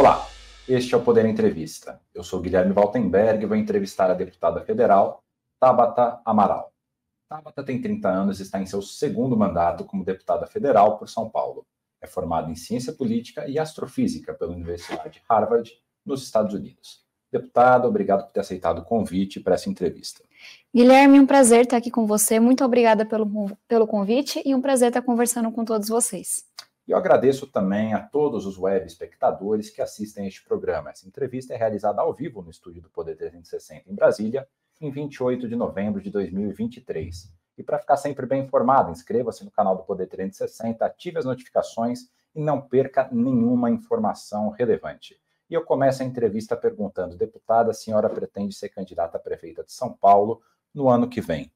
Olá, este é o Poder Entrevista. Eu sou Guilherme Waltenberg e vou entrevistar a deputada federal Tabata Amaral. Tabata tem 30 anos e está em seu segundo mandato como deputada federal por São Paulo. É formada em Ciência Política e Astrofísica pela Universidade Harvard, nos Estados Unidos. Deputada, obrigado por ter aceitado o convite para essa entrevista. Guilherme, um prazer estar aqui com você. Muito obrigada pelo, pelo convite e um prazer estar conversando com todos vocês. E eu agradeço também a todos os web espectadores que assistem a este programa. Essa entrevista é realizada ao vivo no estúdio do Poder 360 em Brasília, em 28 de novembro de 2023. E para ficar sempre bem informado, inscreva-se no canal do Poder 360, ative as notificações e não perca nenhuma informação relevante. E eu começo a entrevista perguntando: deputada, a senhora pretende ser candidata a prefeita de São Paulo no ano que vem.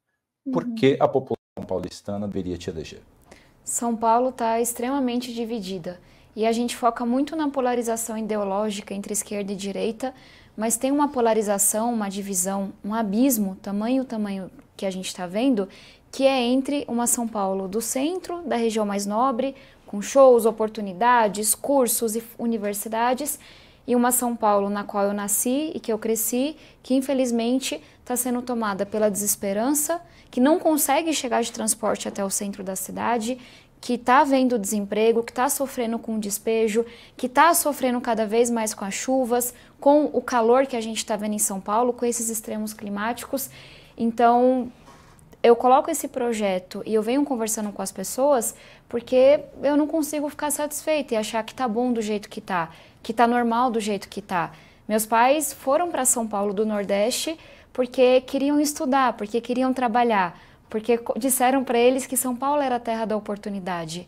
Por uhum. que a população paulistana deveria te eleger? São Paulo está extremamente dividida e a gente foca muito na polarização ideológica entre esquerda e direita, mas tem uma polarização, uma divisão, um abismo, tamanho tamanho que a gente está vendo, que é entre uma São Paulo do centro, da região mais nobre, com shows, oportunidades, cursos e universidades, e uma São Paulo na qual eu nasci e que eu cresci, que infelizmente está sendo tomada pela desesperança, que não consegue chegar de transporte até o centro da cidade, que está vendo desemprego, que está sofrendo com despejo, que está sofrendo cada vez mais com as chuvas, com o calor que a gente está vendo em São Paulo, com esses extremos climáticos. Então, eu coloco esse projeto e eu venho conversando com as pessoas porque eu não consigo ficar satisfeita e achar que está bom do jeito que está que está normal do jeito que está Meus pais foram para São Paulo do Nordeste porque queriam estudar, porque queriam trabalhar, porque disseram para eles que São Paulo era a terra da oportunidade.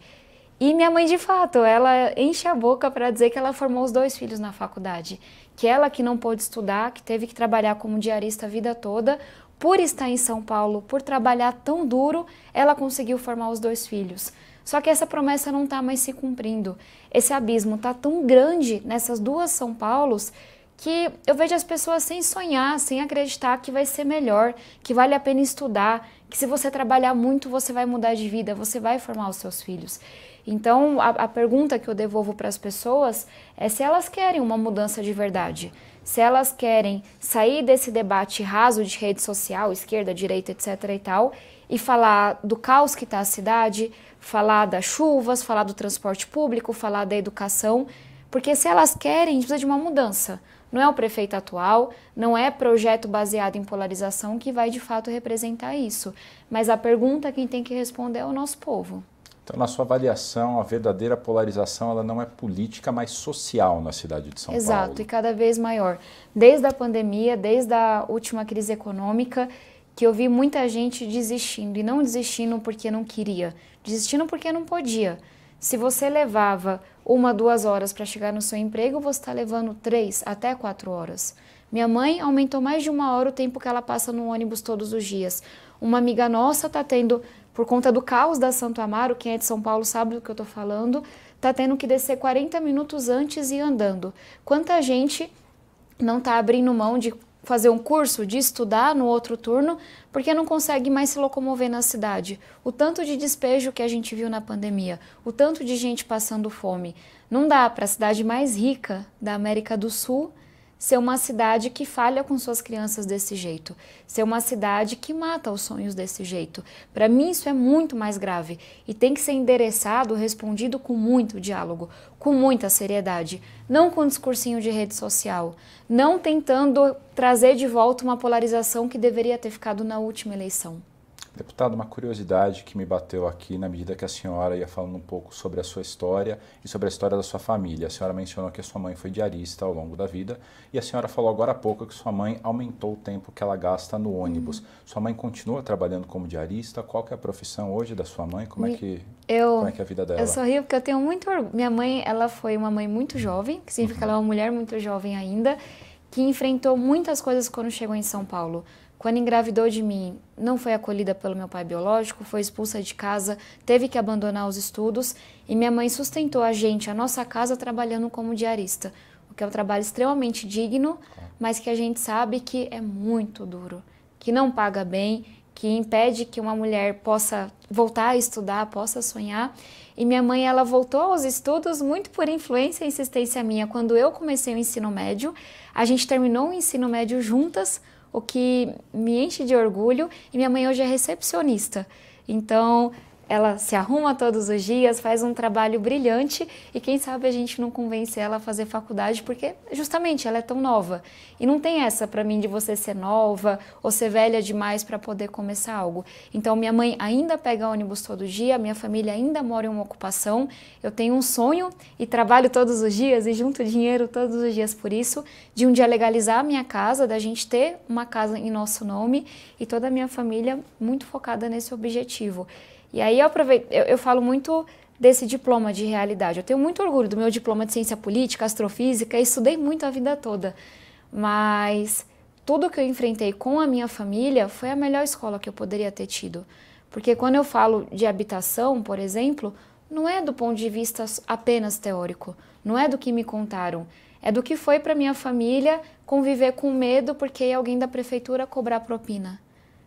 E minha mãe, de fato, ela enche a boca para dizer que ela formou os dois filhos na faculdade. Que ela que não pôde estudar, que teve que trabalhar como diarista a vida toda, por estar em São Paulo, por trabalhar tão duro, ela conseguiu formar os dois filhos. Só que essa promessa não está mais se cumprindo. Esse abismo está tão grande nessas duas São Paulos que eu vejo as pessoas sem sonhar, sem acreditar que vai ser melhor, que vale a pena estudar, que se você trabalhar muito você vai mudar de vida, você vai formar os seus filhos. Então, a, a pergunta que eu devolvo para as pessoas é se elas querem uma mudança de verdade, se elas querem sair desse debate raso de rede social, esquerda, direita, etc. e tal, e falar do caos que está a cidade, falar das chuvas, falar do transporte público, falar da educação, porque se elas querem, precisa de uma mudança. Não é o prefeito atual, não é projeto baseado em polarização que vai de fato representar isso. Mas a pergunta quem tem que responder é o nosso povo. Então, na sua avaliação, a verdadeira polarização ela não é política, mas social na cidade de São Exato, Paulo. Exato, e cada vez maior. Desde a pandemia, desde a última crise econômica, que eu vi muita gente desistindo e não desistindo porque não queria, desistindo porque não podia. Se você levava uma, duas horas para chegar no seu emprego, você está levando três até quatro horas. Minha mãe aumentou mais de uma hora o tempo que ela passa no ônibus todos os dias. Uma amiga nossa está tendo, por conta do caos da Santo Amaro, quem é de São Paulo sabe do que eu estou falando, está tendo que descer 40 minutos antes e andando. Quanta gente não está abrindo mão de fazer um curso, de estudar no outro turno, porque não consegue mais se locomover na cidade. O tanto de despejo que a gente viu na pandemia, o tanto de gente passando fome. Não dá para a cidade mais rica da América do Sul ser uma cidade que falha com suas crianças desse jeito, ser uma cidade que mata os sonhos desse jeito. Para mim isso é muito mais grave e tem que ser endereçado, respondido com muito diálogo, com muita seriedade, não com discursinho de rede social, não tentando trazer de volta uma polarização que deveria ter ficado na última eleição. Deputado, uma curiosidade que me bateu aqui na medida que a senhora ia falando um pouco sobre a sua história e sobre a história da sua família. A senhora mencionou que a sua mãe foi diarista ao longo da vida e a senhora falou agora há pouco que sua mãe aumentou o tempo que ela gasta no ônibus. Sua mãe continua trabalhando como diarista? Qual que é a profissão hoje da sua mãe? Como é que eu, como é, que é a vida dela? Eu sorrio porque eu tenho muito orgulho. Minha mãe, ela foi uma mãe muito jovem, que significa uhum. que ela é uma mulher muito jovem ainda, que enfrentou muitas coisas quando chegou em São Paulo quando engravidou de mim, não foi acolhida pelo meu pai biológico, foi expulsa de casa, teve que abandonar os estudos e minha mãe sustentou a gente, a nossa casa, trabalhando como diarista, o que é um trabalho extremamente digno, mas que a gente sabe que é muito duro, que não paga bem, que impede que uma mulher possa voltar a estudar, possa sonhar. E minha mãe, ela voltou aos estudos muito por influência e insistência minha. Quando eu comecei o ensino médio, a gente terminou o ensino médio juntas o que me enche de orgulho. E minha mãe hoje é recepcionista. Então, ela se arruma todos os dias, faz um trabalho brilhante e quem sabe a gente não convence ela a fazer faculdade porque justamente ela é tão nova. E não tem essa para mim de você ser nova ou ser velha demais para poder começar algo. Então minha mãe ainda pega ônibus todo dia, minha família ainda mora em uma ocupação, eu tenho um sonho e trabalho todos os dias e junto dinheiro todos os dias por isso, de um dia legalizar a minha casa, da gente ter uma casa em nosso nome e toda a minha família muito focada nesse objetivo. E aí eu aproveito, eu, eu falo muito desse diploma de realidade. Eu tenho muito orgulho do meu diploma de ciência política, astrofísica, estudei muito a vida toda. Mas tudo que eu enfrentei com a minha família foi a melhor escola que eu poderia ter tido. Porque quando eu falo de habitação, por exemplo, não é do ponto de vista apenas teórico, não é do que me contaram, é do que foi para minha família conviver com medo porque alguém da prefeitura cobrar propina,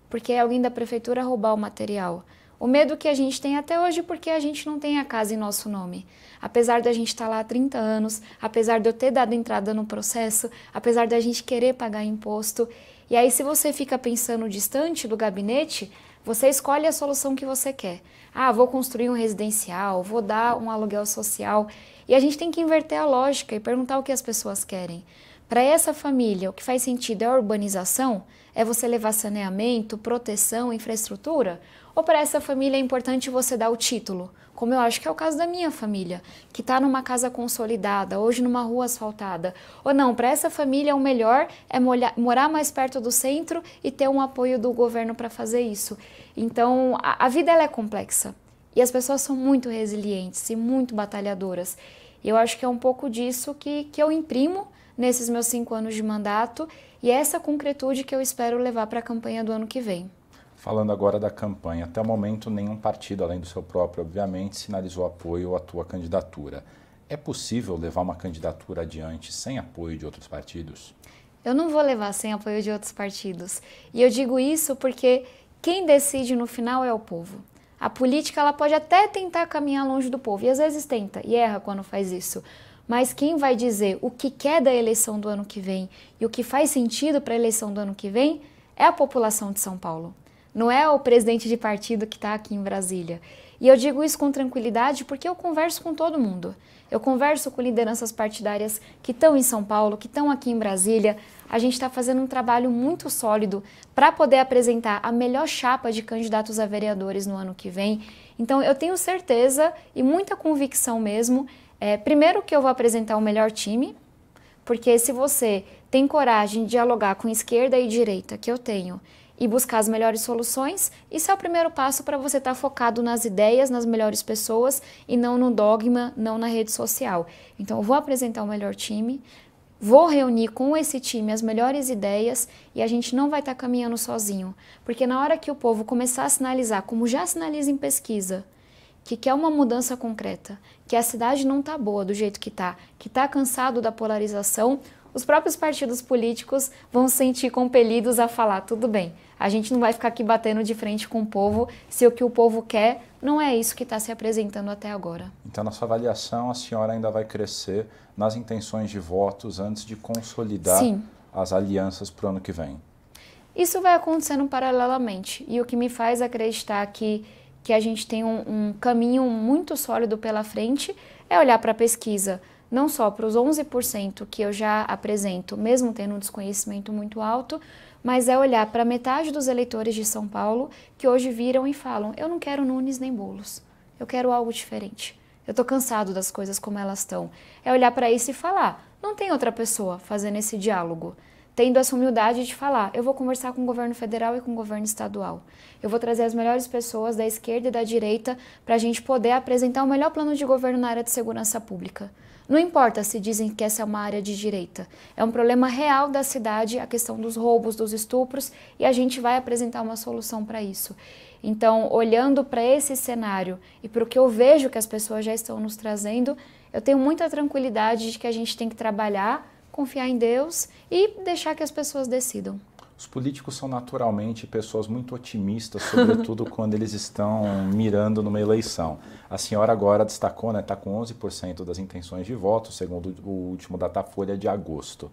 porque alguém da prefeitura roubar o material. O medo que a gente tem até hoje porque a gente não tem a casa em nosso nome. Apesar da gente estar tá lá há 30 anos, apesar de eu ter dado entrada no processo, apesar da gente querer pagar imposto. E aí, se você fica pensando distante do gabinete, você escolhe a solução que você quer. Ah, vou construir um residencial, vou dar um aluguel social. E a gente tem que inverter a lógica e perguntar o que as pessoas querem. Para essa família, o que faz sentido é a urbanização? É você levar saneamento, proteção, infraestrutura? Ou para essa família é importante você dar o título, como eu acho que é o caso da minha família, que está numa casa consolidada, hoje numa rua asfaltada. Ou não, para essa família o melhor é morar mais perto do centro e ter um apoio do governo para fazer isso. Então, a, a vida é complexa e as pessoas são muito resilientes e muito batalhadoras. E eu acho que é um pouco disso que, que eu imprimo nesses meus cinco anos de mandato e é essa concretude que eu espero levar para a campanha do ano que vem. Falando agora da campanha, até o momento nenhum partido, além do seu próprio, obviamente, sinalizou apoio à tua candidatura. É possível levar uma candidatura adiante sem apoio de outros partidos? Eu não vou levar sem apoio de outros partidos. E eu digo isso porque quem decide no final é o povo. A política ela pode até tentar caminhar longe do povo, e às vezes tenta e erra quando faz isso. Mas quem vai dizer o que quer da eleição do ano que vem e o que faz sentido para a eleição do ano que vem é a população de São Paulo não é o presidente de partido que está aqui em Brasília. E eu digo isso com tranquilidade porque eu converso com todo mundo. Eu converso com lideranças partidárias que estão em São Paulo, que estão aqui em Brasília. A gente está fazendo um trabalho muito sólido para poder apresentar a melhor chapa de candidatos a vereadores no ano que vem. Então, eu tenho certeza e muita convicção mesmo. É, primeiro, que eu vou apresentar o melhor time, porque se você tem coragem de dialogar com esquerda e direita, que eu tenho, e buscar as melhores soluções. Isso é o primeiro passo para você estar tá focado nas ideias, nas melhores pessoas e não no dogma, não na rede social. Então, eu vou apresentar o melhor time, vou reunir com esse time as melhores ideias e a gente não vai estar tá caminhando sozinho. Porque na hora que o povo começar a sinalizar, como já sinaliza em pesquisa, que quer uma mudança concreta, que a cidade não está boa do jeito que está, que está cansado da polarização, os próprios partidos políticos vão se sentir compelidos a falar: tudo bem, a gente não vai ficar aqui batendo de frente com o povo se o que o povo quer não é isso que está se apresentando até agora. Então, na sua avaliação, a senhora ainda vai crescer nas intenções de votos antes de consolidar Sim. as alianças para o ano que vem? Isso vai acontecendo paralelamente. E o que me faz acreditar que, que a gente tem um, um caminho muito sólido pela frente é olhar para a pesquisa não só para os 11% que eu já apresento, mesmo tendo um desconhecimento muito alto, mas é olhar para metade dos eleitores de São Paulo que hoje viram e falam: eu não quero Nunes nem Bolos, eu quero algo diferente. Eu estou cansado das coisas como elas estão. É olhar para isso e falar: não tem outra pessoa fazendo esse diálogo. Tendo essa humildade de falar, eu vou conversar com o governo federal e com o governo estadual. Eu vou trazer as melhores pessoas da esquerda e da direita para a gente poder apresentar o melhor plano de governo na área de segurança pública. Não importa se dizem que essa é uma área de direita. É um problema real da cidade a questão dos roubos, dos estupros e a gente vai apresentar uma solução para isso. Então, olhando para esse cenário e para o que eu vejo que as pessoas já estão nos trazendo, eu tenho muita tranquilidade de que a gente tem que trabalhar, confiar em Deus e deixar que as pessoas decidam. Os políticos são naturalmente pessoas muito otimistas, sobretudo quando eles estão mirando numa eleição. A senhora agora destacou, está né, tá com 11% das intenções de voto, segundo o último Datafolha de agosto.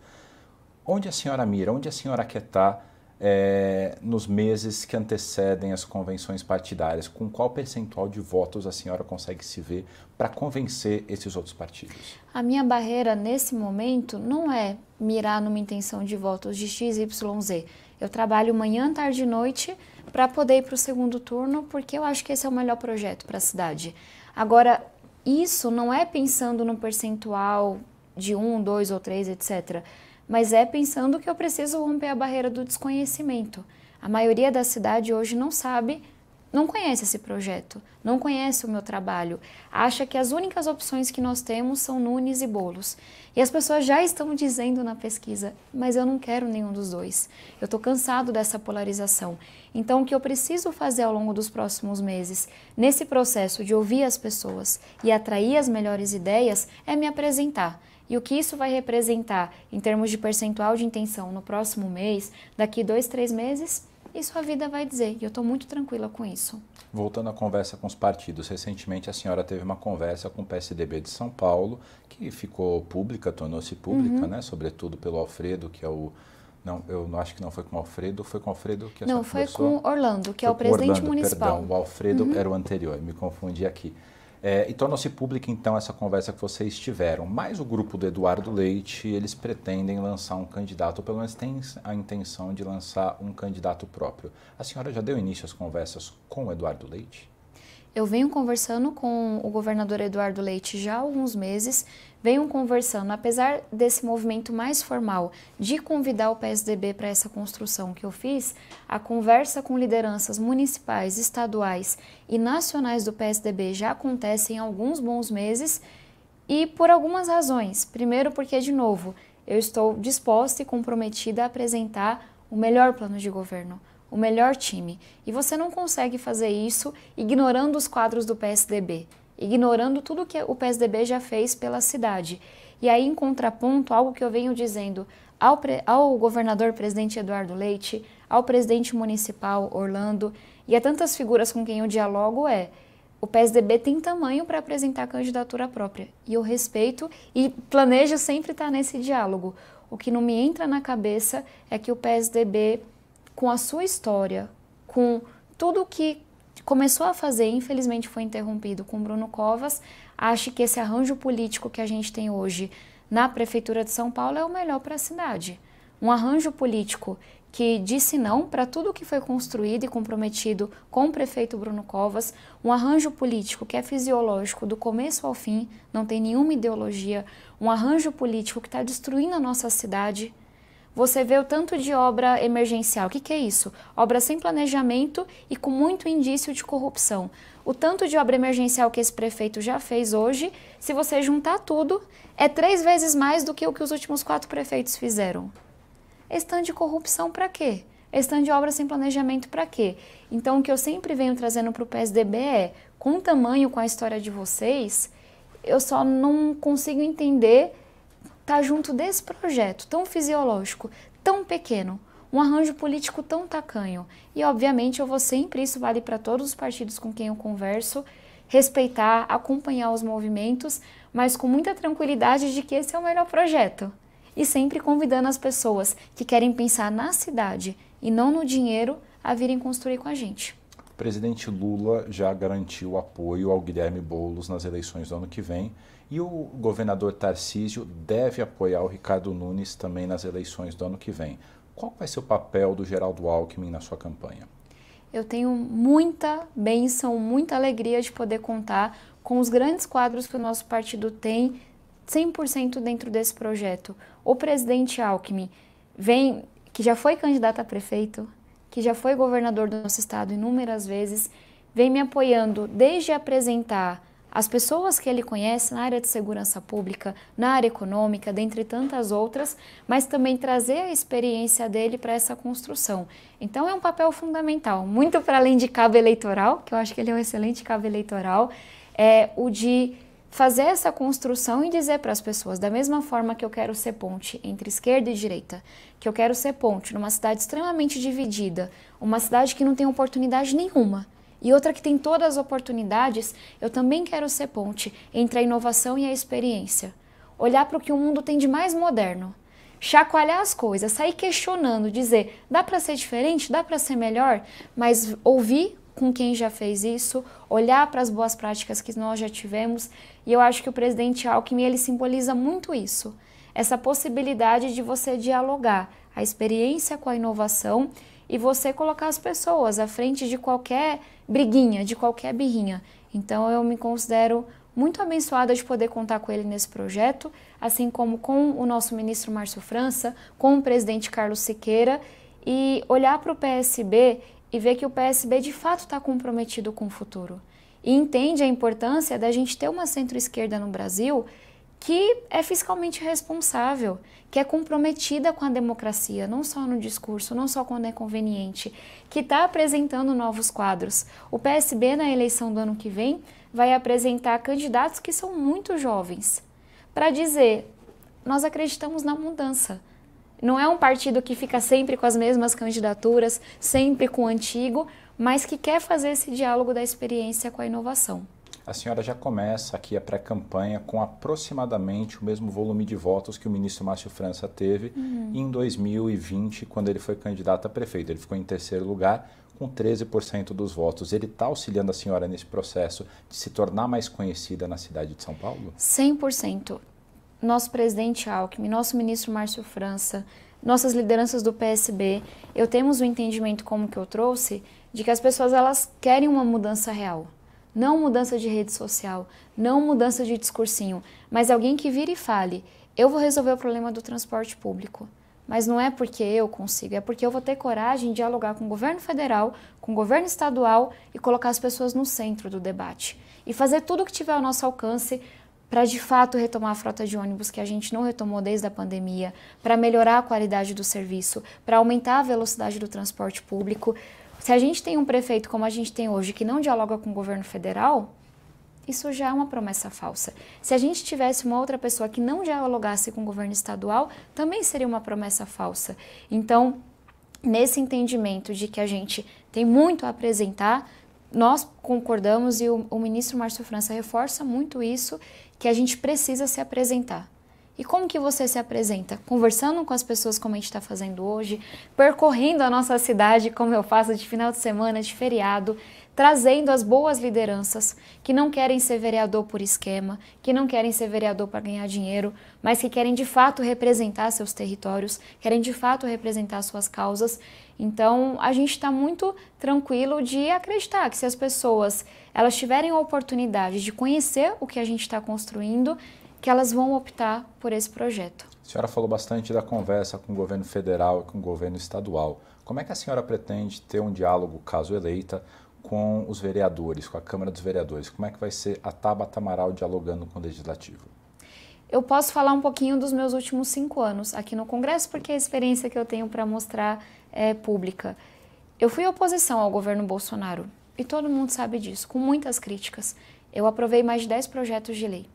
Onde a senhora mira? Onde a senhora quer estar? Tá é, nos meses que antecedem as convenções partidárias. Com qual percentual de votos a senhora consegue se ver para convencer esses outros partidos? A minha barreira nesse momento não é mirar numa intenção de votos de X, Y, Z. Eu trabalho manhã, tarde e noite para poder ir para o segundo turno, porque eu acho que esse é o melhor projeto para a cidade. Agora, isso não é pensando no percentual de um, dois ou três, etc mas é pensando que eu preciso romper a barreira do desconhecimento. A maioria da cidade hoje não sabe, não conhece esse projeto, não conhece o meu trabalho, acha que as únicas opções que nós temos são Nunes e Bolos. E as pessoas já estão dizendo na pesquisa, mas eu não quero nenhum dos dois. Eu estou cansado dessa polarização. Então, o que eu preciso fazer ao longo dos próximos meses, nesse processo de ouvir as pessoas e atrair as melhores ideias, é me apresentar e o que isso vai representar em termos de percentual de intenção no próximo mês, daqui dois, três meses, isso a vida vai dizer. E eu estou muito tranquila com isso. Voltando à conversa com os partidos, recentemente a senhora teve uma conversa com o PSDB de São Paulo, que ficou pública, tornou-se pública, uhum. né? Sobretudo pelo Alfredo, que é o não, eu acho que não foi com o Alfredo, foi com o Alfredo que a Não, foi conversou? com Orlando, que é foi é o presidente Orlando, municipal. Perdão, o Alfredo uhum. era o anterior, me confundi aqui. É, e torna-se pública então essa conversa que vocês tiveram. Mas o grupo do Eduardo Leite, eles pretendem lançar um candidato, ou pelo menos tem a intenção de lançar um candidato próprio. A senhora já deu início às conversas com o Eduardo Leite? Eu venho conversando com o governador Eduardo Leite já há alguns meses, venham conversando. Apesar desse movimento mais formal de convidar o PSDB para essa construção que eu fiz, a conversa com lideranças municipais, estaduais e nacionais do PSDB já acontece em alguns bons meses e por algumas razões. Primeiro, porque, de novo, eu estou disposta e comprometida a apresentar o melhor plano de governo, o melhor time. E você não consegue fazer isso ignorando os quadros do PSDB ignorando tudo que o PSDB já fez pela cidade. E aí, em contraponto, algo que eu venho dizendo ao, ao governador presidente Eduardo Leite, ao presidente municipal Orlando e a tantas figuras com quem eu dialogo é o PSDB tem tamanho para apresentar candidatura própria. E eu respeito e planejo sempre estar nesse diálogo. O que não me entra na cabeça é que o PSDB, com a sua história, com tudo que começou a fazer, infelizmente foi interrompido com Bruno Covas. Acho que esse arranjo político que a gente tem hoje na Prefeitura de São Paulo é o melhor para a cidade. Um arranjo político que disse não para tudo que foi construído e comprometido com o prefeito Bruno Covas, um arranjo político que é fisiológico do começo ao fim, não tem nenhuma ideologia, um arranjo político que está destruindo a nossa cidade você vê o tanto de obra emergencial. O que, que é isso? Obra sem planejamento e com muito indício de corrupção. O tanto de obra emergencial que esse prefeito já fez hoje, se você juntar tudo, é três vezes mais do que o que os últimos quatro prefeitos fizeram. Estão de corrupção para quê? Estão de obra sem planejamento para quê? Então, o que eu sempre venho trazendo para o PSDB é, com o tamanho, com a história de vocês, eu só não consigo entender está junto desse projeto tão fisiológico, tão pequeno, um arranjo político tão tacanho. E obviamente eu vou sempre, isso vale para todos os partidos com quem eu converso, respeitar, acompanhar os movimentos, mas com muita tranquilidade de que esse é o melhor projeto. E sempre convidando as pessoas que querem pensar na cidade e não no dinheiro a virem construir com a gente. O presidente Lula já garantiu apoio ao Guilherme Boulos nas eleições do ano que vem. E o governador Tarcísio deve apoiar o Ricardo Nunes também nas eleições do ano que vem. Qual vai ser o papel do Geraldo Alckmin na sua campanha? Eu tenho muita bênção, muita alegria de poder contar com os grandes quadros que o nosso partido tem 100% dentro desse projeto. O presidente Alckmin vem, que já foi candidato a prefeito, que já foi governador do nosso estado inúmeras vezes, vem me apoiando desde apresentar as pessoas que ele conhece na área de segurança pública, na área econômica, dentre tantas outras, mas também trazer a experiência dele para essa construção. Então é um papel fundamental, muito para além de cabo eleitoral, que eu acho que ele é um excelente cabo eleitoral, é o de fazer essa construção e dizer para as pessoas, da mesma forma que eu quero ser ponte entre esquerda e direita, que eu quero ser ponte numa cidade extremamente dividida, uma cidade que não tem oportunidade nenhuma e outra que tem todas as oportunidades, eu também quero ser ponte entre a inovação e a experiência. Olhar para o que o mundo tem de mais moderno. Chacoalhar as coisas, sair questionando, dizer dá para ser diferente, dá para ser melhor, mas ouvir com quem já fez isso, olhar para as boas práticas que nós já tivemos, e eu acho que o presidente Alckmin ele simboliza muito isso, essa possibilidade de você dialogar a experiência com a inovação e você colocar as pessoas à frente de qualquer briguinha, de qualquer birrinha. Então eu me considero muito abençoada de poder contar com ele nesse projeto, assim como com o nosso ministro Márcio França, com o presidente Carlos Siqueira e olhar para o PSB e ver que o PSB de fato está comprometido com o futuro. E entende a importância da gente ter uma centro-esquerda no Brasil que é fiscalmente responsável, que é comprometida com a democracia, não só no discurso, não só quando é conveniente, que está apresentando novos quadros. O PSB, na eleição do ano que vem, vai apresentar candidatos que são muito jovens, para dizer: nós acreditamos na mudança. Não é um partido que fica sempre com as mesmas candidaturas, sempre com o antigo, mas que quer fazer esse diálogo da experiência com a inovação a senhora já começa aqui a pré-campanha com aproximadamente o mesmo volume de votos que o ministro Márcio França teve uhum. em 2020, quando ele foi candidato a prefeito. Ele ficou em terceiro lugar com 13% dos votos. Ele está auxiliando a senhora nesse processo de se tornar mais conhecida na cidade de São Paulo? 100%. Nosso presidente Alckmin, nosso ministro Márcio França, nossas lideranças do PSB, eu temos o um entendimento como que eu trouxe de que as pessoas elas querem uma mudança real não mudança de rede social, não mudança de discursinho, mas alguém que vire e fale: eu vou resolver o problema do transporte público. Mas não é porque eu consigo, é porque eu vou ter coragem de dialogar com o governo federal, com o governo estadual e colocar as pessoas no centro do debate. E fazer tudo o que tiver ao nosso alcance para de fato retomar a frota de ônibus que a gente não retomou desde a pandemia, para melhorar a qualidade do serviço, para aumentar a velocidade do transporte público, se a gente tem um prefeito como a gente tem hoje que não dialoga com o governo federal, isso já é uma promessa falsa. Se a gente tivesse uma outra pessoa que não dialogasse com o governo estadual, também seria uma promessa falsa. Então, nesse entendimento de que a gente tem muito a apresentar, nós concordamos e o, o ministro Márcio França reforça muito isso, que a gente precisa se apresentar. E como que você se apresenta? Conversando com as pessoas como a gente está fazendo hoje, percorrendo a nossa cidade como eu faço de final de semana, de feriado, trazendo as boas lideranças que não querem ser vereador por esquema, que não querem ser vereador para ganhar dinheiro, mas que querem de fato representar seus territórios, querem de fato representar suas causas. Então, a gente está muito tranquilo de acreditar que se as pessoas elas tiverem a oportunidade de conhecer o que a gente está construindo, que elas vão optar por esse projeto. A senhora falou bastante da conversa com o governo federal e com o governo estadual. Como é que a senhora pretende ter um diálogo, caso eleita, com os vereadores, com a Câmara dos Vereadores? Como é que vai ser a Tabata Amaral dialogando com o Legislativo? Eu posso falar um pouquinho dos meus últimos cinco anos aqui no Congresso, porque é a experiência que eu tenho para mostrar é pública. Eu fui oposição ao governo Bolsonaro e todo mundo sabe disso, com muitas críticas. Eu aprovei mais de dez projetos de lei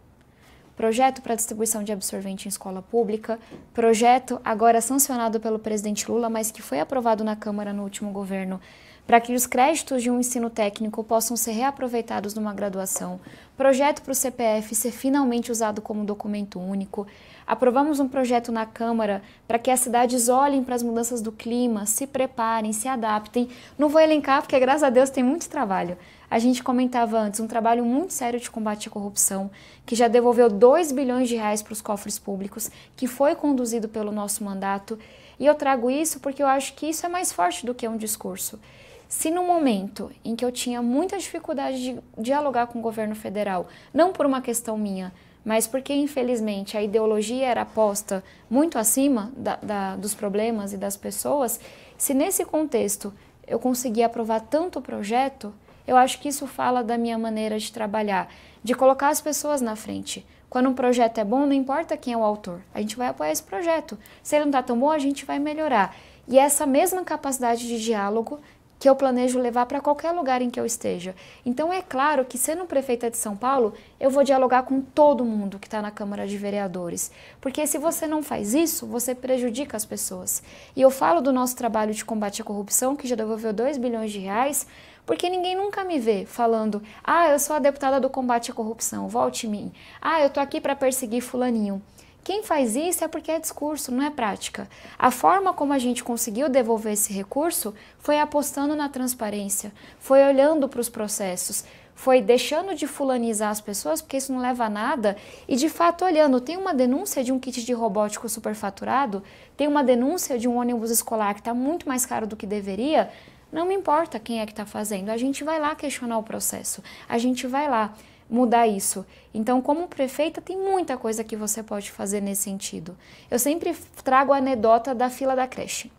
projeto para distribuição de absorvente em escola pública, projeto agora sancionado pelo presidente Lula, mas que foi aprovado na Câmara no último governo, para que os créditos de um ensino técnico possam ser reaproveitados numa graduação, projeto para o CPF ser finalmente usado como documento único. Aprovamos um projeto na Câmara para que as cidades olhem para as mudanças do clima, se preparem, se adaptem. Não vou elencar, porque graças a Deus tem muito trabalho a gente comentava antes, um trabalho muito sério de combate à corrupção, que já devolveu 2 bilhões de reais para os cofres públicos, que foi conduzido pelo nosso mandato. E eu trago isso porque eu acho que isso é mais forte do que um discurso. Se no momento em que eu tinha muita dificuldade de dialogar com o governo federal, não por uma questão minha, mas porque infelizmente a ideologia era posta muito acima da, da, dos problemas e das pessoas, se nesse contexto eu conseguia aprovar tanto projeto, eu acho que isso fala da minha maneira de trabalhar, de colocar as pessoas na frente. Quando um projeto é bom, não importa quem é o autor, a gente vai apoiar esse projeto. Se ele não está tão bom, a gente vai melhorar. E é essa mesma capacidade de diálogo que eu planejo levar para qualquer lugar em que eu esteja. Então é claro que sendo prefeita de São Paulo, eu vou dialogar com todo mundo que está na Câmara de Vereadores, porque se você não faz isso, você prejudica as pessoas. E eu falo do nosso trabalho de combate à corrupção, que já devolveu 2 bilhões de reais, porque ninguém nunca me vê falando: ah, eu sou a deputada do combate à corrupção, volte em mim. Ah, eu tô aqui para perseguir Fulaninho. Quem faz isso é porque é discurso, não é prática. A forma como a gente conseguiu devolver esse recurso foi apostando na transparência, foi olhando para os processos, foi deixando de fulanizar as pessoas, porque isso não leva a nada, e de fato olhando, tem uma denúncia de um kit de robótico superfaturado, tem uma denúncia de um ônibus escolar que está muito mais caro do que deveria, não me importa quem é que está fazendo, a gente vai lá questionar o processo, a gente vai lá mudar isso. Então, como prefeita, tem muita coisa que você pode fazer nesse sentido. Eu sempre trago a anedota da fila da creche.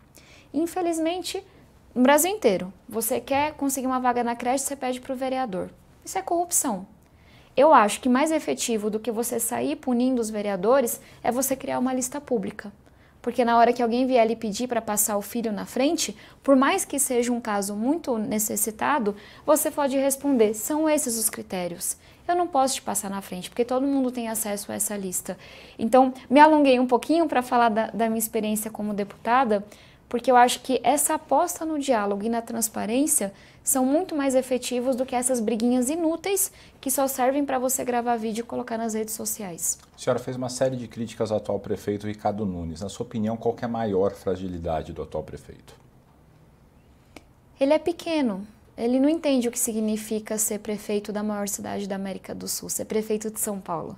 Infelizmente, no Brasil inteiro, você quer conseguir uma vaga na creche, você pede para o vereador. Isso é corrupção. Eu acho que mais efetivo do que você sair punindo os vereadores é você criar uma lista pública. Porque na hora que alguém vier lhe pedir para passar o filho na frente, por mais que seja um caso muito necessitado, você pode responder: são esses os critérios. Eu não posso te passar na frente, porque todo mundo tem acesso a essa lista. Então, me alonguei um pouquinho para falar da, da minha experiência como deputada, porque eu acho que essa aposta no diálogo e na transparência são muito mais efetivos do que essas briguinhas inúteis que só servem para você gravar vídeo e colocar nas redes sociais. A senhora fez uma série de críticas ao atual prefeito Ricardo Nunes. Na sua opinião, qual é a maior fragilidade do atual prefeito? Ele é pequeno. Ele não entende o que significa ser prefeito da maior cidade da América do Sul, ser prefeito de São Paulo.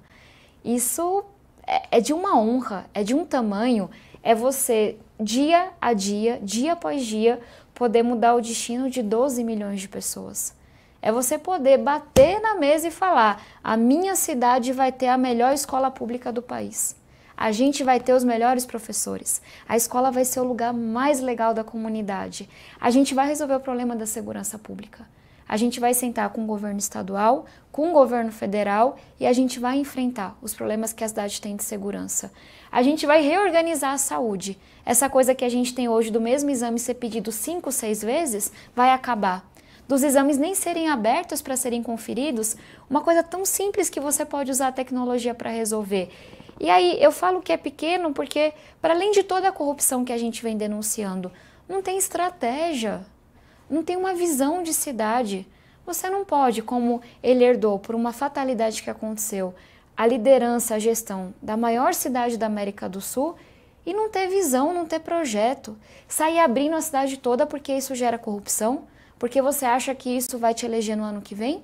Isso é, é de uma honra, é de um tamanho, é você dia a dia, dia após dia, poder mudar o destino de 12 milhões de pessoas. É você poder bater na mesa e falar: a minha cidade vai ter a melhor escola pública do país. A gente vai ter os melhores professores. A escola vai ser o lugar mais legal da comunidade. A gente vai resolver o problema da segurança pública. A gente vai sentar com o governo estadual, com o governo federal e a gente vai enfrentar os problemas que a cidade tem de segurança. A gente vai reorganizar a saúde. Essa coisa que a gente tem hoje do mesmo exame ser pedido cinco, seis vezes vai acabar. Dos exames nem serem abertos para serem conferidos, uma coisa tão simples que você pode usar a tecnologia para resolver. E aí eu falo que é pequeno porque, para além de toda a corrupção que a gente vem denunciando, não tem estratégia não tem uma visão de cidade. Você não pode, como ele herdou por uma fatalidade que aconteceu, a liderança, a gestão da maior cidade da América do Sul e não ter visão, não ter projeto. Sair abrindo a cidade toda porque isso gera corrupção? Porque você acha que isso vai te eleger no ano que vem?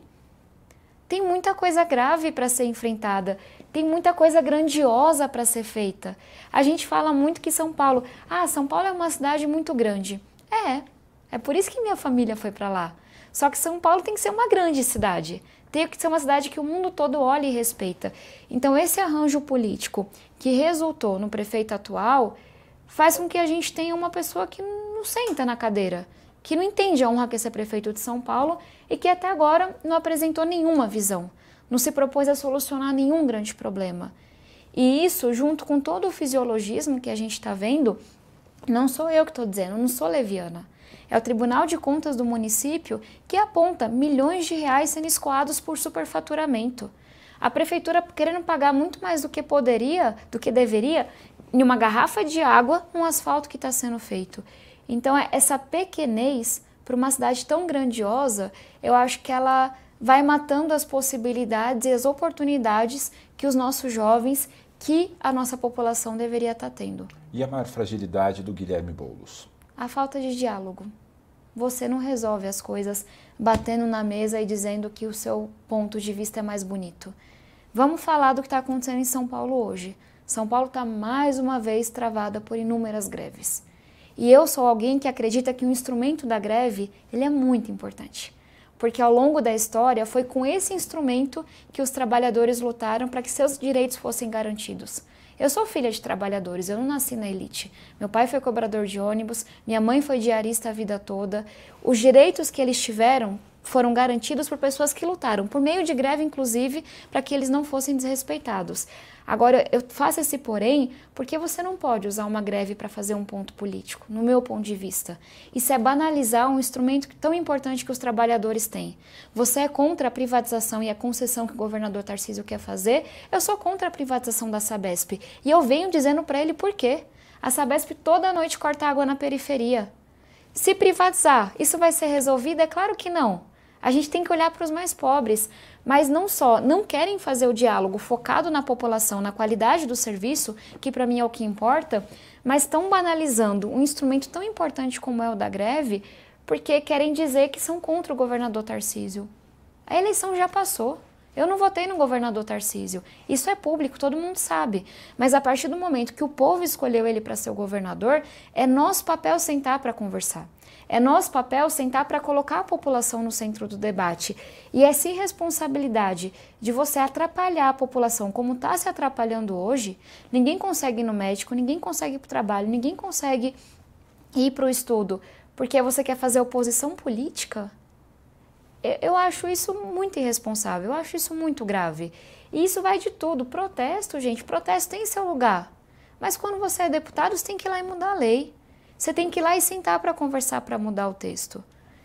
Tem muita coisa grave para ser enfrentada, tem muita coisa grandiosa para ser feita. A gente fala muito que São Paulo, ah, São Paulo é uma cidade muito grande. É, é por isso que minha família foi para lá. Só que São Paulo tem que ser uma grande cidade. Tem que ser uma cidade que o mundo todo olha e respeita. Então, esse arranjo político que resultou no prefeito atual faz com que a gente tenha uma pessoa que não senta na cadeira, que não entende a honra que é ser prefeito de São Paulo e que até agora não apresentou nenhuma visão, não se propôs a solucionar nenhum grande problema. E isso, junto com todo o fisiologismo que a gente está vendo, não sou eu que estou dizendo, não sou leviana. É o Tribunal de Contas do município que aponta milhões de reais sendo escoados por superfaturamento. A prefeitura querendo pagar muito mais do que poderia, do que deveria, em uma garrafa de água, um asfalto que está sendo feito. Então, é essa pequenez para uma cidade tão grandiosa, eu acho que ela vai matando as possibilidades e as oportunidades que os nossos jovens, que a nossa população deveria estar tá tendo. E a maior fragilidade do Guilherme Boulos? A falta de diálogo. Você não resolve as coisas batendo na mesa e dizendo que o seu ponto de vista é mais bonito. Vamos falar do que está acontecendo em São Paulo hoje. São Paulo está mais uma vez travada por inúmeras greves. E eu sou alguém que acredita que o instrumento da greve ele é muito importante, porque ao longo da história foi com esse instrumento que os trabalhadores lutaram para que seus direitos fossem garantidos. Eu sou filha de trabalhadores, eu não nasci na elite. Meu pai foi cobrador de ônibus, minha mãe foi diarista a vida toda. Os direitos que eles tiveram foram garantidos por pessoas que lutaram, por meio de greve, inclusive, para que eles não fossem desrespeitados. Agora, eu faço esse porém porque você não pode usar uma greve para fazer um ponto político, no meu ponto de vista. Isso é banalizar um instrumento tão importante que os trabalhadores têm. Você é contra a privatização e a concessão que o governador Tarcísio quer fazer, eu sou contra a privatização da Sabesp. E eu venho dizendo para ele por quê. A Sabesp toda noite corta água na periferia. Se privatizar, isso vai ser resolvido? É claro que não. A gente tem que olhar para os mais pobres, mas não só não querem fazer o diálogo focado na população, na qualidade do serviço, que para mim é o que importa, mas estão banalizando um instrumento tão importante como é o da greve, porque querem dizer que são contra o governador Tarcísio. A eleição já passou. Eu não votei no governador Tarcísio. Isso é público, todo mundo sabe. Mas a partir do momento que o povo escolheu ele para ser o governador, é nosso papel sentar para conversar. É nosso papel sentar para colocar a população no centro do debate. E é essa irresponsabilidade de você atrapalhar a população como está se atrapalhando hoje, ninguém consegue ir no médico, ninguém consegue ir para o trabalho, ninguém consegue ir para o estudo, porque você quer fazer oposição política? Eu, eu acho isso muito irresponsável, eu acho isso muito grave. E isso vai de tudo. Protesto, gente, protesto tem seu lugar. Mas quando você é deputado, você tem que ir lá e mudar a lei. Você tem que ir lá e sentar para conversar para mudar o texto.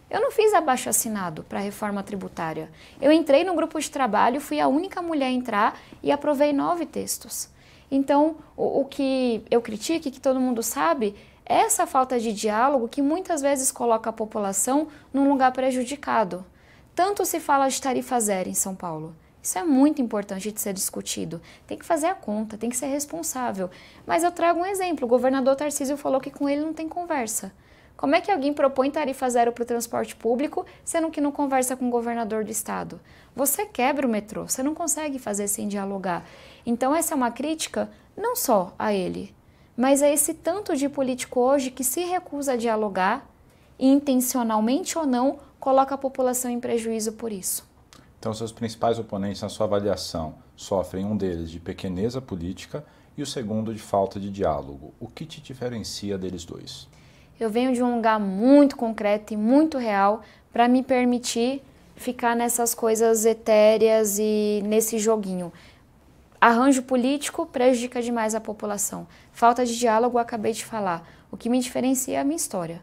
Eu não fiz abaixo assinado para a reforma tributária. Eu entrei no grupo de trabalho, fui a única mulher a entrar e aprovei nove textos. Então, o, o que eu critico, que todo mundo sabe, é essa falta de diálogo que muitas vezes coloca a população num lugar prejudicado. Tanto se fala de tarifa zero em São Paulo. Isso é muito importante de ser discutido. Tem que fazer a conta, tem que ser responsável. Mas eu trago um exemplo: o governador Tarcísio falou que com ele não tem conversa. Como é que alguém propõe tarifa zero para o transporte público, sendo que não conversa com o governador do estado? Você quebra o metrô, você não consegue fazer sem dialogar. Então, essa é uma crítica não só a ele, mas a esse tanto de político hoje que se recusa a dialogar, e intencionalmente ou não, coloca a população em prejuízo por isso. Então, seus principais oponentes na sua avaliação sofrem um deles de pequeneza política e o segundo de falta de diálogo. O que te diferencia deles dois? Eu venho de um lugar muito concreto e muito real para me permitir ficar nessas coisas etéreas e nesse joguinho. Arranjo político prejudica demais a população. Falta de diálogo, acabei de falar. O que me diferencia é a minha história.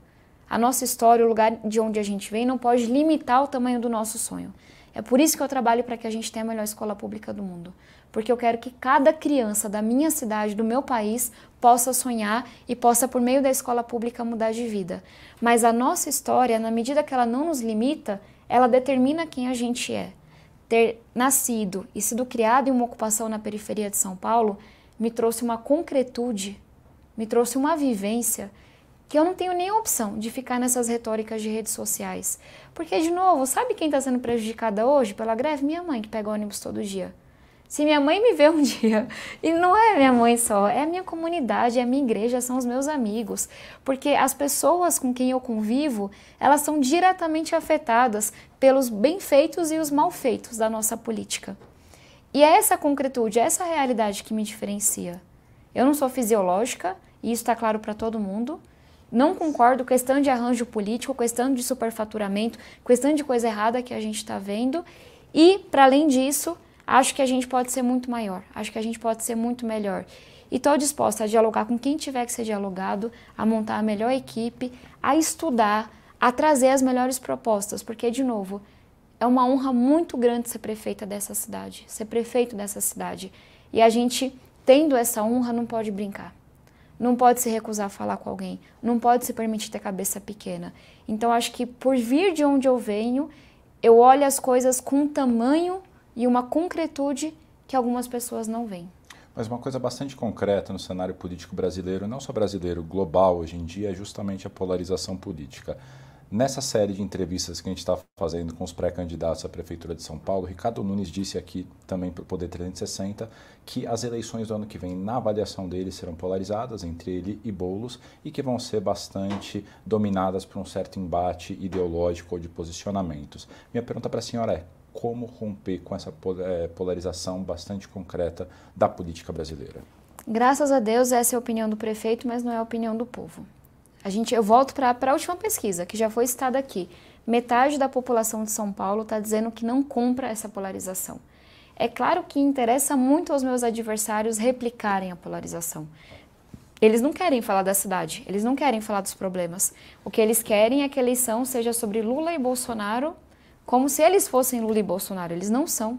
A nossa história, o lugar de onde a gente vem, não pode limitar o tamanho do nosso sonho. É por isso que eu trabalho para que a gente tenha a melhor escola pública do mundo. Porque eu quero que cada criança da minha cidade, do meu país, possa sonhar e possa, por meio da escola pública, mudar de vida. Mas a nossa história, na medida que ela não nos limita, ela determina quem a gente é. Ter nascido e sido criado em uma ocupação na periferia de São Paulo me trouxe uma concretude, me trouxe uma vivência que eu não tenho nenhuma opção de ficar nessas retóricas de redes sociais. Porque, de novo, sabe quem está sendo prejudicada hoje pela greve? Minha mãe, que pega ônibus todo dia. Se minha mãe me vê um dia, e não é minha mãe só, é a minha comunidade, é a minha igreja, são os meus amigos, porque as pessoas com quem eu convivo, elas são diretamente afetadas pelos bem-feitos e os mal-feitos da nossa política. E é essa concretude, é essa realidade que me diferencia. Eu não sou fisiológica, e isso está claro para todo mundo, não concordo, questão de arranjo político, questão de superfaturamento, questão de coisa errada que a gente está vendo. E, para além disso, acho que a gente pode ser muito maior, acho que a gente pode ser muito melhor. E estou disposta a dialogar com quem tiver que ser dialogado, a montar a melhor equipe, a estudar, a trazer as melhores propostas, porque, de novo, é uma honra muito grande ser prefeita dessa cidade, ser prefeito dessa cidade. E a gente, tendo essa honra, não pode brincar não pode se recusar a falar com alguém, não pode se permitir ter cabeça pequena. Então acho que por vir de onde eu venho, eu olho as coisas com um tamanho e uma concretude que algumas pessoas não veem. Mas uma coisa bastante concreta no cenário político brasileiro, não só brasileiro, global hoje em dia, é justamente a polarização política. Nessa série de entrevistas que a gente está fazendo com os pré-candidatos à Prefeitura de São Paulo, Ricardo Nunes disse aqui também para o Poder 360 que as eleições do ano que vem, na avaliação dele, serão polarizadas entre ele e Boulos e que vão ser bastante dominadas por um certo embate ideológico ou de posicionamentos. Minha pergunta para a senhora é: como romper com essa eh, polarização bastante concreta da política brasileira? Graças a Deus, essa é a opinião do prefeito, mas não é a opinião do povo. A gente, eu volto para a última pesquisa, que já foi citada aqui. Metade da população de São Paulo está dizendo que não compra essa polarização. É claro que interessa muito aos meus adversários replicarem a polarização. Eles não querem falar da cidade, eles não querem falar dos problemas. O que eles querem é que a eleição seja sobre Lula e Bolsonaro, como se eles fossem Lula e Bolsonaro. Eles não são.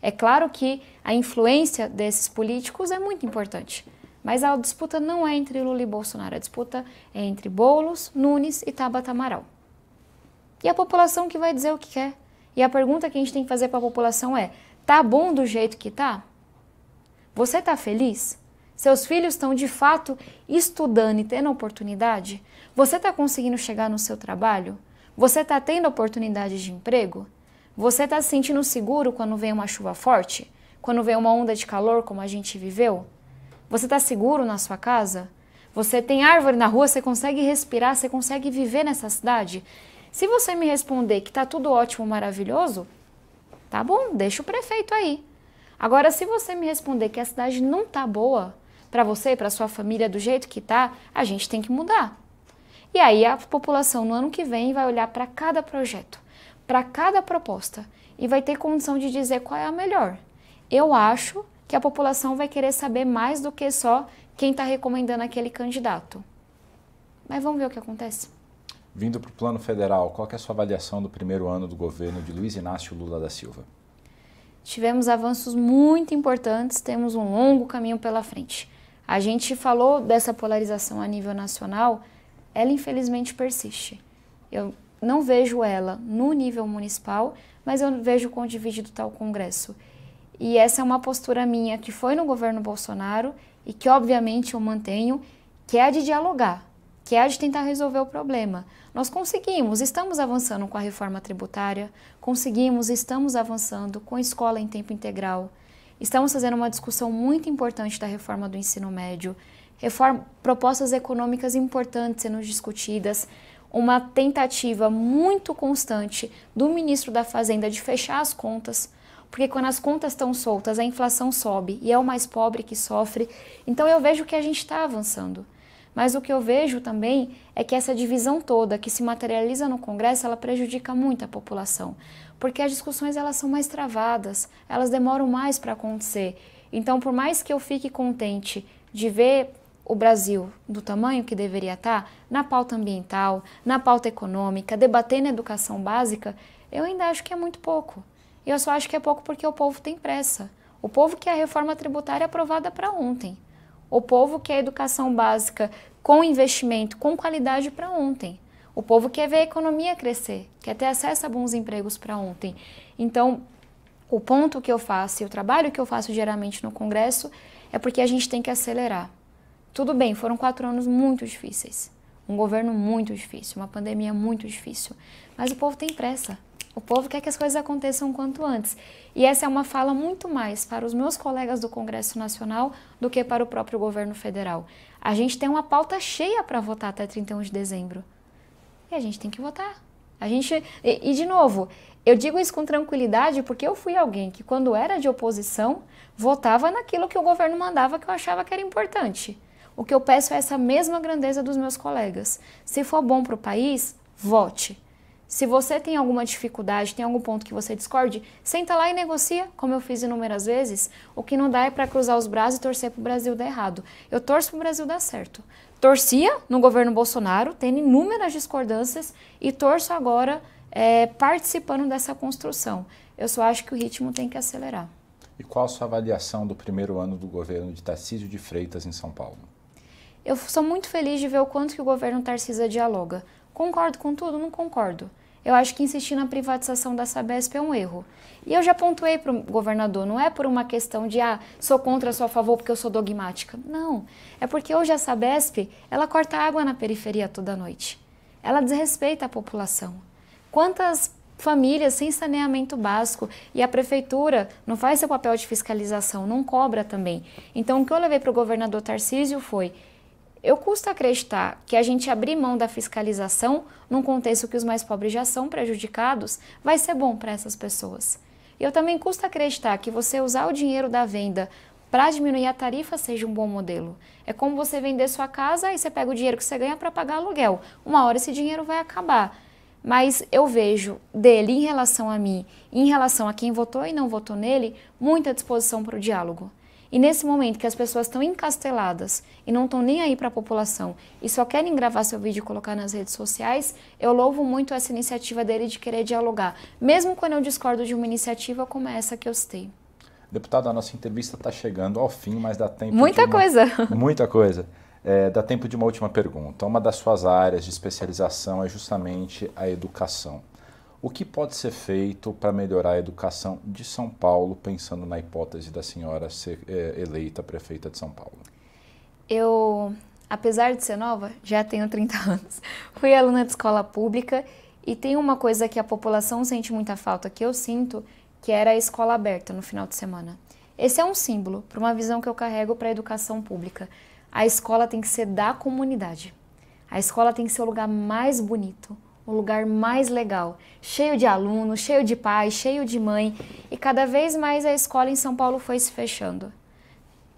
É claro que a influência desses políticos é muito importante. Mas a disputa não é entre Lula e Bolsonaro, a disputa é entre Boulos, Nunes e Tabata Amaral. E a população que vai dizer o que quer. E a pergunta que a gente tem que fazer para a população é: tá bom do jeito que tá? Você tá feliz? Seus filhos estão de fato estudando e tendo oportunidade? Você está conseguindo chegar no seu trabalho? Você está tendo oportunidade de emprego? Você está se sentindo seguro quando vem uma chuva forte? Quando vem uma onda de calor como a gente viveu? Você está seguro na sua casa? Você tem árvore na rua? Você consegue respirar? Você consegue viver nessa cidade? Se você me responder que está tudo ótimo, maravilhoso, tá bom, deixa o prefeito aí. Agora, se você me responder que a cidade não está boa para você, para sua família, do jeito que está, a gente tem que mudar. E aí a população no ano que vem vai olhar para cada projeto, para cada proposta e vai ter condição de dizer qual é a melhor. Eu acho que a população vai querer saber mais do que só quem está recomendando aquele candidato. Mas vamos ver o que acontece. Vindo para o plano federal, qual é a sua avaliação do primeiro ano do governo de Luiz Inácio Lula da Silva? Tivemos avanços muito importantes, temos um longo caminho pela frente. A gente falou dessa polarização a nível nacional, ela infelizmente persiste. Eu não vejo ela no nível municipal, mas eu vejo quão dividido está o Congresso. E essa é uma postura minha que foi no governo Bolsonaro e que, obviamente, eu mantenho, que é a de dialogar, que é a de tentar resolver o problema. Nós conseguimos, estamos avançando com a reforma tributária, conseguimos, estamos avançando com a escola em tempo integral, estamos fazendo uma discussão muito importante da reforma do ensino médio, reforma, propostas econômicas importantes sendo discutidas, uma tentativa muito constante do ministro da Fazenda de fechar as contas porque quando as contas estão soltas, a inflação sobe e é o mais pobre que sofre. Então eu vejo que a gente está avançando. Mas o que eu vejo também é que essa divisão toda que se materializa no Congresso, ela prejudica muito a população, porque as discussões elas são mais travadas, elas demoram mais para acontecer. Então, por mais que eu fique contente de ver o Brasil do tamanho que deveria estar tá, na pauta ambiental, na pauta econômica, debatendo educação básica, eu ainda acho que é muito pouco. Eu só acho que é pouco porque o povo tem pressa. O povo quer a reforma tributária aprovada para ontem. O povo quer a educação básica com investimento, com qualidade para ontem. O povo quer ver a economia crescer, quer ter acesso a bons empregos para ontem. Então, o ponto que eu faço e o trabalho que eu faço geralmente no Congresso é porque a gente tem que acelerar. Tudo bem, foram quatro anos muito difíceis, um governo muito difícil, uma pandemia muito difícil, mas o povo tem pressa. O povo quer que as coisas aconteçam quanto antes. E essa é uma fala muito mais para os meus colegas do Congresso Nacional do que para o próprio governo federal. A gente tem uma pauta cheia para votar até 31 de dezembro. E a gente tem que votar. A gente e, e de novo, eu digo isso com tranquilidade porque eu fui alguém que quando era de oposição, votava naquilo que o governo mandava que eu achava que era importante. O que eu peço é essa mesma grandeza dos meus colegas. Se for bom para o país, vote. Se você tem alguma dificuldade, tem algum ponto que você discorde, senta lá e negocia, como eu fiz inúmeras vezes. O que não dá é para cruzar os braços e torcer para o Brasil dar errado. Eu torço para o Brasil dar certo. Torcia no governo Bolsonaro, tendo inúmeras discordâncias, e torço agora é, participando dessa construção. Eu só acho que o ritmo tem que acelerar. E qual a sua avaliação do primeiro ano do governo de Tarcísio de Freitas em São Paulo? Eu sou muito feliz de ver o quanto que o governo Tarcísio dialoga. Concordo com tudo? Não concordo eu acho que insistir na privatização da Sabesp é um erro. E eu já pontuei para o governador, não é por uma questão de, ah, sou contra, sou a favor porque eu sou dogmática. Não, é porque hoje a Sabesp, ela corta água na periferia toda noite. Ela desrespeita a população. Quantas famílias sem saneamento básico e a prefeitura não faz seu papel de fiscalização, não cobra também. Então, o que eu levei para o governador Tarcísio foi: eu custa acreditar que a gente abrir mão da fiscalização, num contexto que os mais pobres já são prejudicados, vai ser bom para essas pessoas. E eu também custa acreditar que você usar o dinheiro da venda para diminuir a tarifa seja um bom modelo. É como você vender sua casa e você pega o dinheiro que você ganha para pagar aluguel. Uma hora esse dinheiro vai acabar. Mas eu vejo dele em relação a mim, em relação a quem votou e não votou nele, muita disposição para o diálogo. E nesse momento que as pessoas estão encasteladas e não estão nem aí para a população e só querem gravar seu vídeo e colocar nas redes sociais, eu louvo muito essa iniciativa dele de querer dialogar, mesmo quando eu discordo de uma iniciativa como essa que eu citei. Deputado, a nossa entrevista está chegando ao fim, mas dá tempo. Muita uma, coisa! Muita coisa. É, dá tempo de uma última pergunta. Uma das suas áreas de especialização é justamente a educação. O que pode ser feito para melhorar a educação de São Paulo, pensando na hipótese da senhora ser é, eleita prefeita de São Paulo? Eu, apesar de ser nova, já tenho 30 anos. Fui aluna de escola pública e tem uma coisa que a população sente muita falta, que eu sinto, que era a escola aberta no final de semana. Esse é um símbolo para uma visão que eu carrego para a educação pública. A escola tem que ser da comunidade. A escola tem que ser o lugar mais bonito, o lugar mais legal, cheio de alunos, cheio de pai, cheio de mãe, e cada vez mais a escola em São Paulo foi se fechando.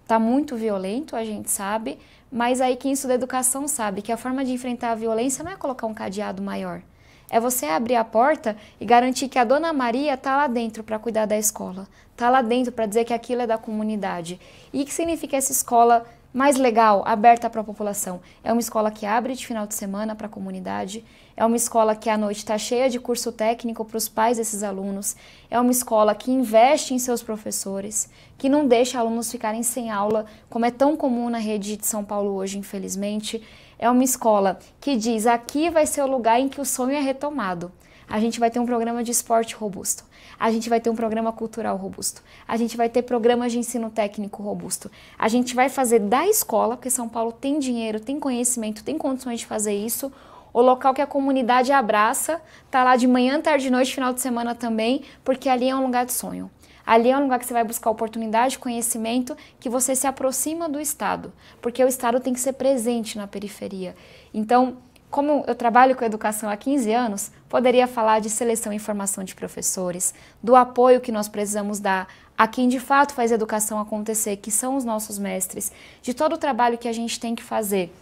Está muito violento, a gente sabe, mas aí quem estuda educação sabe que a forma de enfrentar a violência não é colocar um cadeado maior, é você abrir a porta e garantir que a dona Maria está lá dentro para cuidar da escola, está lá dentro para dizer que aquilo é da comunidade. E o que significa essa escola mais legal, aberta para a população? É uma escola que abre de final de semana para a comunidade, é uma escola que à noite está cheia de curso técnico para os pais desses alunos. É uma escola que investe em seus professores, que não deixa alunos ficarem sem aula, como é tão comum na rede de São Paulo hoje, infelizmente. É uma escola que diz: aqui vai ser o lugar em que o sonho é retomado. A gente vai ter um programa de esporte robusto. A gente vai ter um programa cultural robusto. A gente vai ter programas de ensino técnico robusto. A gente vai fazer da escola, porque São Paulo tem dinheiro, tem conhecimento, tem condições de fazer isso, o local que a comunidade abraça, tá lá de manhã, tarde, noite, final de semana também, porque ali é um lugar de sonho. Ali é um lugar que você vai buscar oportunidade, conhecimento, que você se aproxima do Estado, porque o Estado tem que ser presente na periferia. Então, como eu trabalho com educação há 15 anos, poderia falar de seleção e formação de professores, do apoio que nós precisamos dar a quem de fato faz a educação acontecer, que são os nossos mestres, de todo o trabalho que a gente tem que fazer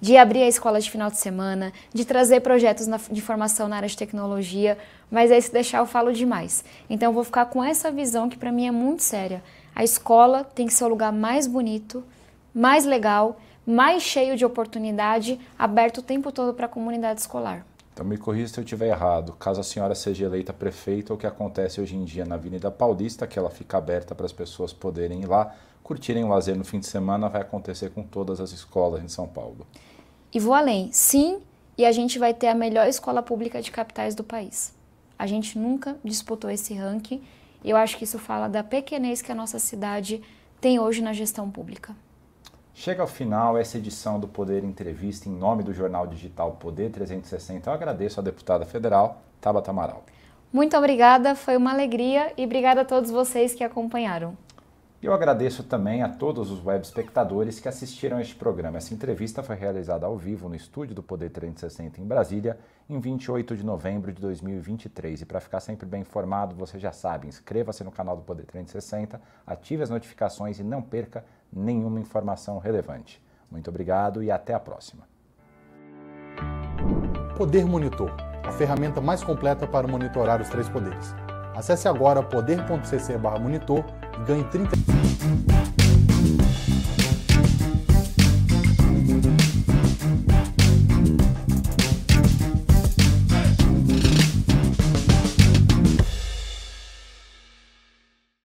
de abrir a escola de final de semana, de trazer projetos na, de formação na área de tecnologia, mas aí se deixar eu falo demais. Então eu vou ficar com essa visão que para mim é muito séria. A escola tem que ser o lugar mais bonito, mais legal, mais cheio de oportunidade, aberto o tempo todo para a comunidade escolar. Então me corrija se eu estiver errado. Caso a senhora seja eleita prefeita, o que acontece hoje em dia na Avenida Paulista, que ela fica aberta para as pessoas poderem ir lá, curtirem o lazer no fim de semana vai acontecer com todas as escolas em São Paulo. E vou além, sim, e a gente vai ter a melhor escola pública de capitais do país. A gente nunca disputou esse ranking e eu acho que isso fala da pequenez que a nossa cidade tem hoje na gestão pública. Chega ao final essa edição do Poder Entrevista em nome do jornal digital Poder 360. Eu agradeço à deputada federal Tabata Amaral. Muito obrigada, foi uma alegria e obrigada a todos vocês que acompanharam. Eu agradeço também a todos os web espectadores que assistiram a este programa. Essa entrevista foi realizada ao vivo no estúdio do Poder 360 em Brasília, em 28 de novembro de 2023. E para ficar sempre bem informado, você já sabe, inscreva-se no canal do Poder 360, ative as notificações e não perca nenhuma informação relevante. Muito obrigado e até a próxima. Poder Monitor, a ferramenta mais completa para monitorar os três poderes. Acesse agora poder.cc/monitor ganhe 30.